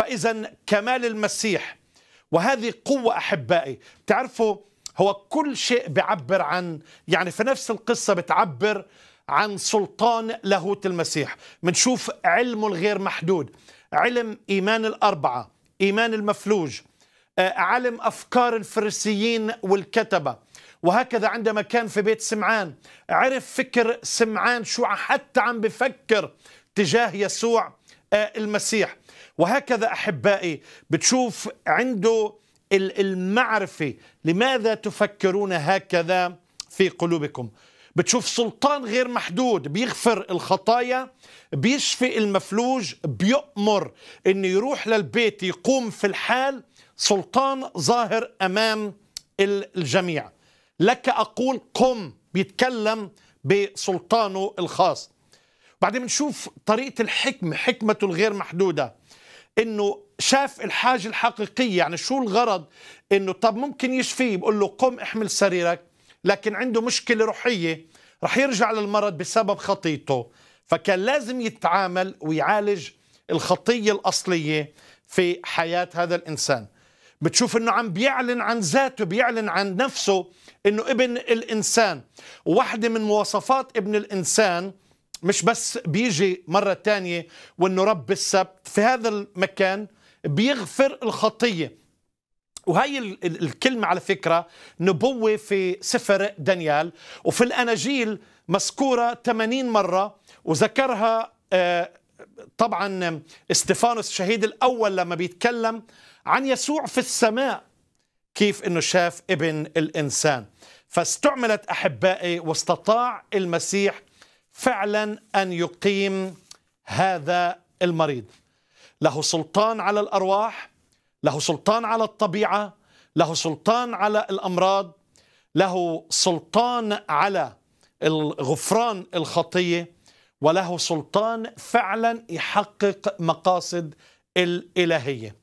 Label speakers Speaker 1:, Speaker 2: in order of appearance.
Speaker 1: فإذا كمال المسيح وهذه قوة أحبائي تعرفوا هو كل شيء بيعبر عن يعني في نفس القصة بتعبر عن سلطان لاهوت المسيح بنشوف علمه الغير محدود علم إيمان الأربعة إيمان المفلوج آه، علم أفكار الفريسيين والكتبة وهكذا عندما كان في بيت سمعان عرف فكر سمعان شو حتى عم بفكر تجاه يسوع آه، المسيح وهكذا أحبائي بتشوف عنده المعرفة لماذا تفكرون هكذا في قلوبكم بتشوف سلطان غير محدود بيغفر الخطايا بيشفي المفلوج بيؤمر انه يروح للبيت يقوم في الحال سلطان ظاهر امام الجميع لك اقول قم بيتكلم بسلطانه الخاص بعدين بنشوف طريقه الحكمه حكمته الغير محدوده انه شاف الحاجه الحقيقيه يعني شو الغرض انه طب ممكن يشفيه بقول له قم احمل سريرك لكن عنده مشكله روحيه رح يرجع للمرض بسبب خطيته فكان لازم يتعامل ويعالج الخطيه الاصليه في حياه هذا الانسان بتشوف انه عم بيعلن عن ذاته بيعلن عن نفسه انه ابن الانسان وحده من مواصفات ابن الانسان مش بس بيجي مرة تانية وأنه رب السبت في هذا المكان بيغفر الخطية وهي الكلمة على فكرة نبوة في سفر دانيال وفي الأناجيل مذكورة 80 مرة وذكرها آه، طبعا استفانوس الشهيد الأول لما بيتكلم عن يسوع في السماء كيف أنه شاف ابن الإنسان فاستعملت أحبائي واستطاع المسيح فعلا أن يقيم هذا المريض له سلطان على الأرواح له سلطان على الطبيعة له سلطان على الأمراض له سلطان على الغفران الخطية وله سلطان فعلا يحقق مقاصد الإلهية